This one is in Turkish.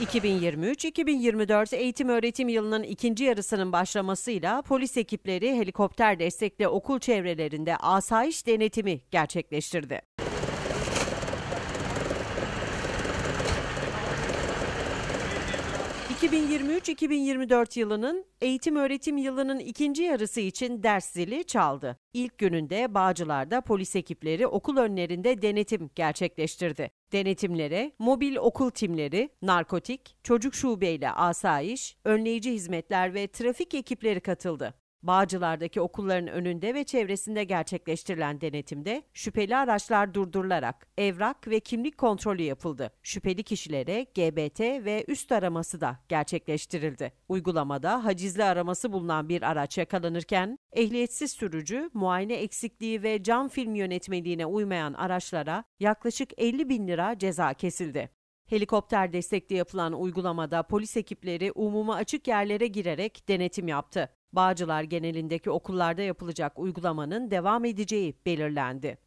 2023-2024 eğitim öğretim yılının ikinci yarısının başlamasıyla polis ekipleri helikopter destekli okul çevrelerinde asayiş denetimi gerçekleştirdi. 2023-2024 yılının eğitim öğretim yılının ikinci yarısı için ders zili çaldı. İlk gününde Bağcılar'da polis ekipleri okul önlerinde denetim gerçekleştirdi. Denetimlere mobil okul timleri, narkotik, çocuk şubeyle asayiş, önleyici hizmetler ve trafik ekipleri katıldı. Bağcılar'daki okulların önünde ve çevresinde gerçekleştirilen denetimde şüpheli araçlar durdurularak evrak ve kimlik kontrolü yapıldı. Şüpheli kişilere GBT ve üst araması da gerçekleştirildi. Uygulamada hacizli araması bulunan bir araç yakalanırken ehliyetsiz sürücü muayene eksikliği ve cam film yönetmeliğine uymayan araçlara yaklaşık 50 bin lira ceza kesildi. Helikopter destekli yapılan uygulamada polis ekipleri umuma açık yerlere girerek denetim yaptı. Bağcılar genelindeki okullarda yapılacak uygulamanın devam edeceği belirlendi.